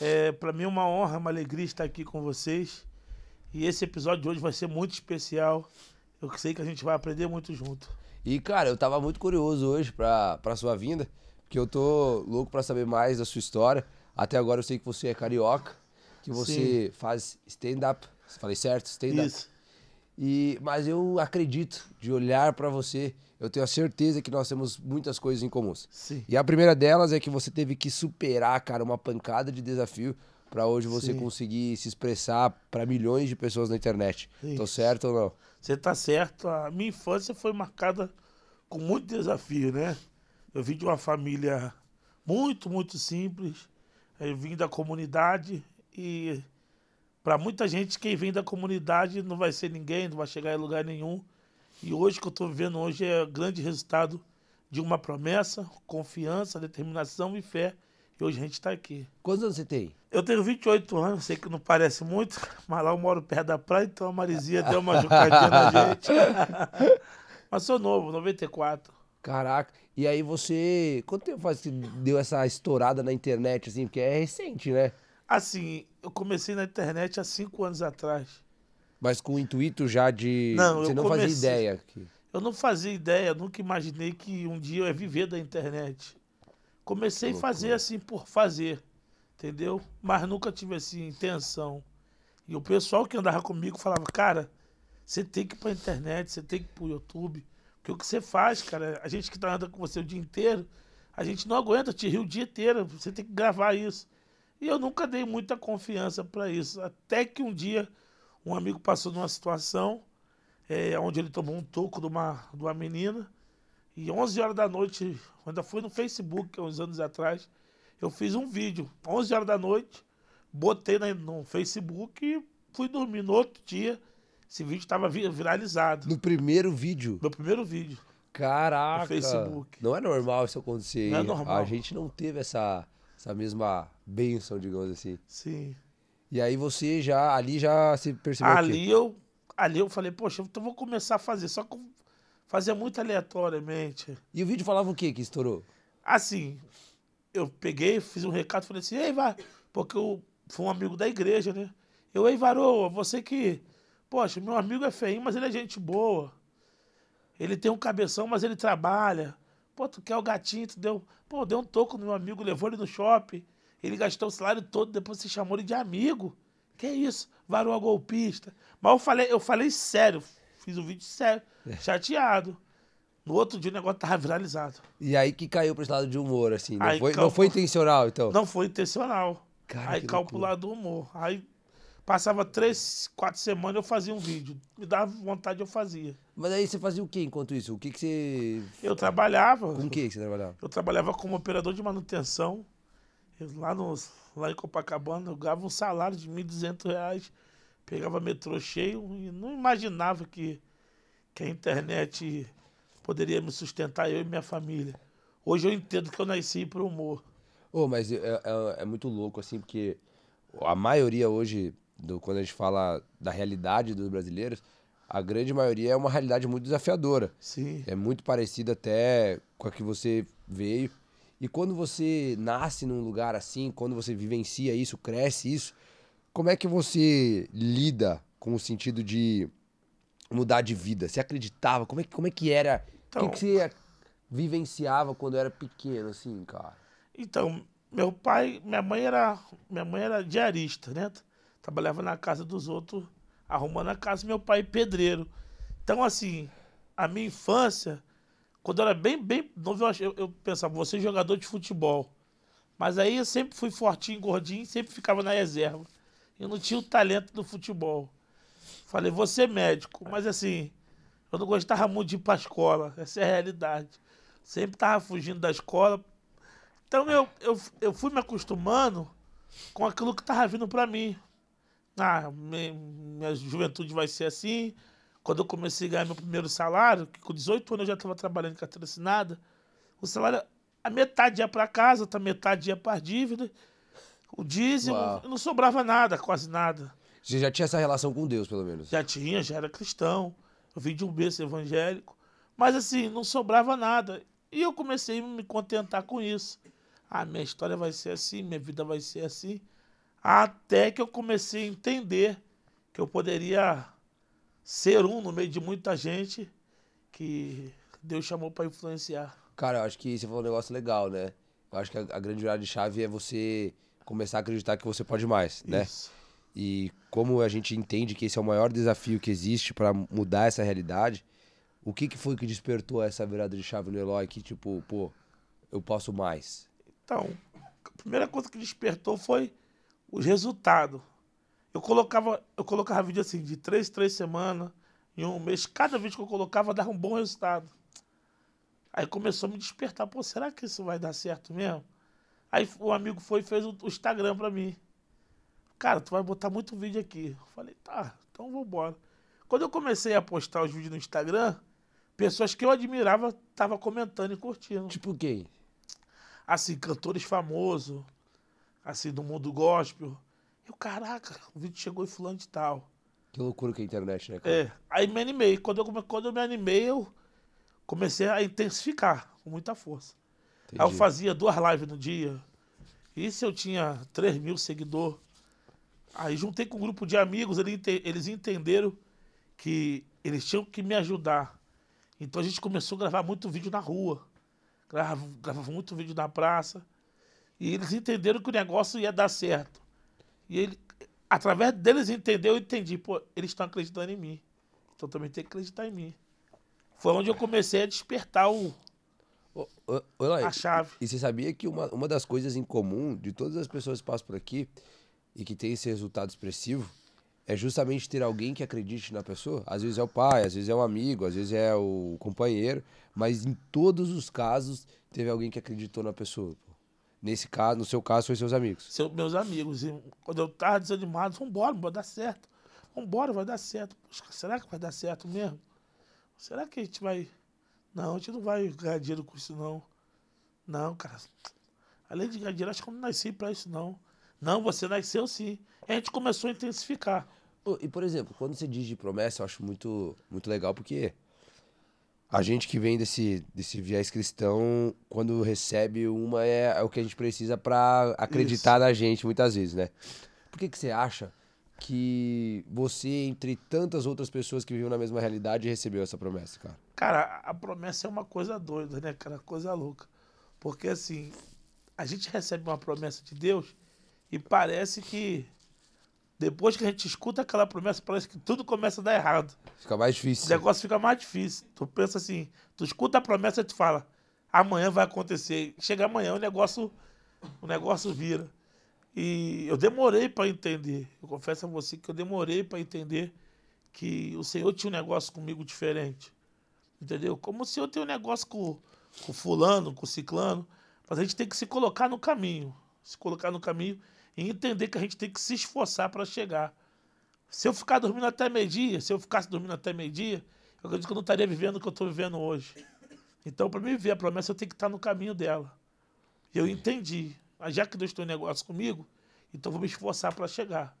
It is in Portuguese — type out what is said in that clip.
É, para mim é uma honra, uma alegria estar aqui com vocês. E esse episódio de hoje vai ser muito especial. Eu sei que a gente vai aprender muito junto. E, cara, eu tava muito curioso hoje pra, pra sua vinda, porque eu tô louco para saber mais da sua história. Até agora eu sei que você é carioca, que você Sim. faz stand-up. Falei certo? Stand-up. Isso. E, mas eu acredito de olhar para você, eu tenho a certeza que nós temos muitas coisas em comum. Sim. E a primeira delas é que você teve que superar, cara, uma pancada de desafio para hoje você Sim. conseguir se expressar para milhões de pessoas na internet. Sim. Tô certo ou não? Você tá certo. A minha infância foi marcada com muito desafio, né? Eu vim de uma família muito, muito simples. Eu vim da comunidade e para muita gente, quem vem da comunidade não vai ser ninguém, não vai chegar em lugar nenhum. E hoje, o que eu estou vivendo hoje é grande resultado de uma promessa, confiança, determinação e fé. E hoje a gente está aqui. Quantos anos você tem? Eu tenho 28 anos, sei que não parece muito, mas lá eu moro perto da praia, então a Marizia deu uma jucadinha na gente. mas sou novo, 94. Caraca, e aí você. Quanto tempo faz que deu essa estourada na internet, assim? Porque é recente, né? Assim, eu comecei na internet há cinco anos atrás. Mas com o intuito já de. Não, Você eu não comecei... fazia ideia. Que... Eu não fazia ideia, nunca imaginei que um dia eu ia viver da internet. Comecei a fazer assim por fazer, entendeu? Mas nunca tive assim intenção. E o pessoal que andava comigo falava, cara, você tem que ir pra internet, você tem que ir pro YouTube. Porque o que você faz, cara, a gente que tá andando com você o dia inteiro, a gente não aguenta te rir o dia inteiro, você tem que gravar isso. E eu nunca dei muita confiança para isso. Até que um dia um amigo passou numa situação é, onde ele tomou um toco de uma, de uma menina. E 11 horas da noite, ainda foi no Facebook, uns anos atrás, eu fiz um vídeo. 11 horas da noite, botei no Facebook e fui dormir. No outro dia, esse vídeo estava viralizado. No primeiro vídeo? No primeiro vídeo. Caraca! No Facebook. Não é normal isso acontecer. Não é normal. A gente não teve essa essa mesma bênção, digamos assim. Sim. E aí você já, ali já se percebeu Ali eu, ali eu falei, poxa, então vou começar a fazer, só com fazia muito aleatoriamente. E o vídeo falava o que que estourou? Assim, eu peguei, fiz um recado, falei assim, ei, vai, porque eu foi um amigo da igreja, né? Eu, ei, varoa, você que, poxa, meu amigo é feinho, mas ele é gente boa. Ele tem um cabeção, mas ele trabalha. Pô, tu quer o gatinho, tu deu. Pô, deu um toco no meu amigo, levou ele no shopping. Ele gastou o salário todo, depois se chamou ele de amigo. Que isso? Varou a golpista. Mas eu falei, eu falei sério, fiz um vídeo sério, é. chateado. No outro dia o negócio tava viralizado. E aí que caiu para esse lado de humor, assim. Não, aí, foi, calcul... não foi intencional, então? Não foi intencional. Cara, aí calculado o humor. Aí Passava três, quatro semanas, eu fazia um vídeo. Me dava vontade, eu fazia. Mas aí você fazia o que enquanto isso? O que, que você. Eu trabalhava. Com o que, você trabalhava? Eu trabalhava como operador de manutenção. Eu, lá, no, lá em Copacabana, eu ganhava um salário de R$ 1.200, pegava metrô cheio e não imaginava que, que a internet poderia me sustentar, eu e minha família. Hoje eu entendo que eu nasci para o humor. Oh, mas é, é, é muito louco, assim, porque a maioria hoje do, quando a gente fala da realidade dos brasileiros, a grande maioria é uma realidade muito desafiadora. Sim. É muito parecida até com a que você veio. E quando você nasce num lugar assim, quando você vivencia isso, cresce isso, como é que você lida com o sentido de mudar de vida? Você acreditava? Como é, como é que era? Então, o que, então, que você vivenciava quando era pequeno, assim, cara? Então, meu pai, minha mãe era, minha mãe era diarista, né? Trabalhava na casa dos outros, arrumando a casa, meu pai pedreiro. Então, assim, a minha infância, quando eu era bem, bem novo, eu, eu pensava, vou ser jogador de futebol. Mas aí eu sempre fui fortinho, gordinho, sempre ficava na reserva. Eu não tinha o talento do futebol. Falei, vou ser médico. Mas assim, eu não gostava muito de ir para a escola. Essa é a realidade. Sempre estava fugindo da escola. Então eu, eu, eu fui me acostumando com aquilo que estava vindo para mim ah, minha juventude vai ser assim. Quando eu comecei a ganhar meu primeiro salário, que com 18 anos eu já estava trabalhando em carteira assinada, o salário, a metade ia para casa, a metade ia para dívida, o dízimo, Uau. não sobrava nada, quase nada. Você já tinha essa relação com Deus, pelo menos? Já tinha, já era cristão. Eu vim de um berço evangélico. Mas assim, não sobrava nada. E eu comecei a me contentar com isso. Ah, minha história vai ser assim, minha vida vai ser assim até que eu comecei a entender que eu poderia ser um no meio de muita gente que Deus chamou para influenciar. Cara, eu acho que você falou um negócio legal, né? Eu acho que a, a grande virada de chave é você começar a acreditar que você pode mais, né? Isso. E como a gente entende que esse é o maior desafio que existe para mudar essa realidade, o que, que foi que despertou essa virada de chave no Eloy que, tipo, pô, eu posso mais? Então, a primeira coisa que despertou foi os resultados. Eu colocava, eu colocava vídeo assim, de três, três semanas, em um mês. Cada vídeo que eu colocava dava um bom resultado. Aí começou a me despertar, pô, será que isso vai dar certo mesmo? Aí o amigo foi e fez o Instagram pra mim. Cara, tu vai botar muito vídeo aqui. Eu falei, tá, então vambora. Quando eu comecei a postar os vídeos no Instagram, pessoas que eu admirava estavam comentando e curtindo. Tipo quem? Assim, cantores famosos, assim, do mundo gospel. Eu, caraca, o vídeo chegou em fulano de tal. Que loucura que é a internet, né, cara? É, aí me animei. Quando eu, quando eu me animei, eu comecei a intensificar com muita força. Entendi. Aí eu fazia duas lives no dia. E se eu tinha 3 mil seguidores? Aí juntei com um grupo de amigos, eles entenderam que eles tinham que me ajudar. Então a gente começou a gravar muito vídeo na rua. Gravava, gravava muito vídeo na praça. E eles entenderam que o negócio ia dar certo. E ele, através deles entendeu, eu entendi, pô, eles estão acreditando em mim. Então também tem que acreditar em mim. Foi onde eu comecei a despertar o, a chave. E, você sabia que uma, uma das coisas em comum de todas as pessoas que passam por aqui e que tem esse resultado expressivo é justamente ter alguém que acredite na pessoa. Às vezes é o pai, às vezes é o um amigo, às vezes é o companheiro, mas em todos os casos teve alguém que acreditou na pessoa. Pô. Nesse caso, no seu caso, foi seus amigos. Seu, meus amigos. E quando eu estava desanimado, vambora, vai dar certo. Vambora, vai dar certo. será que vai dar certo mesmo? Será que a gente vai. Não, a gente não vai ganhar dinheiro com isso, não. Não, cara. Além de ganhar dinheiro, acho que eu não nasci para isso, não. Não, você nasceu sim. E a gente começou a intensificar. E, por exemplo, quando você diz de promessa, eu acho muito, muito legal, porque a gente que vem desse, desse viés cristão, quando recebe uma, é, é o que a gente precisa para acreditar Isso. na gente, muitas vezes, né? Por que, que você acha que você, entre tantas outras pessoas que vivem na mesma realidade, recebeu essa promessa, cara? Cara, a promessa é uma coisa doida, né, cara? Coisa louca. Porque, assim, a gente recebe uma promessa de Deus e parece que depois que a gente escuta aquela promessa, parece que tudo começa a dar errado. Fica mais difícil. O negócio fica mais difícil. Tu pensa assim, tu escuta a promessa e tu fala, amanhã vai acontecer. Chega amanhã, o negócio, o negócio vira. E eu demorei para entender. Eu confesso a você que eu demorei para entender que o Senhor tinha um negócio comigo diferente. Entendeu? Como o Senhor tem um negócio com, com fulano, com ciclano, mas a gente tem que se colocar no caminho. Se colocar no caminho e entender que a gente tem que se esforçar para chegar. Se eu ficar dormindo até meio-dia, se eu ficasse dormindo até meio-dia, eu acredito que eu não estaria vivendo o que eu estou vivendo hoje. Então, para mim ver a promessa, eu tenho que estar tá no caminho dela. Eu entendi. Já que Deus tem um negócio comigo, então eu vou me esforçar para chegar.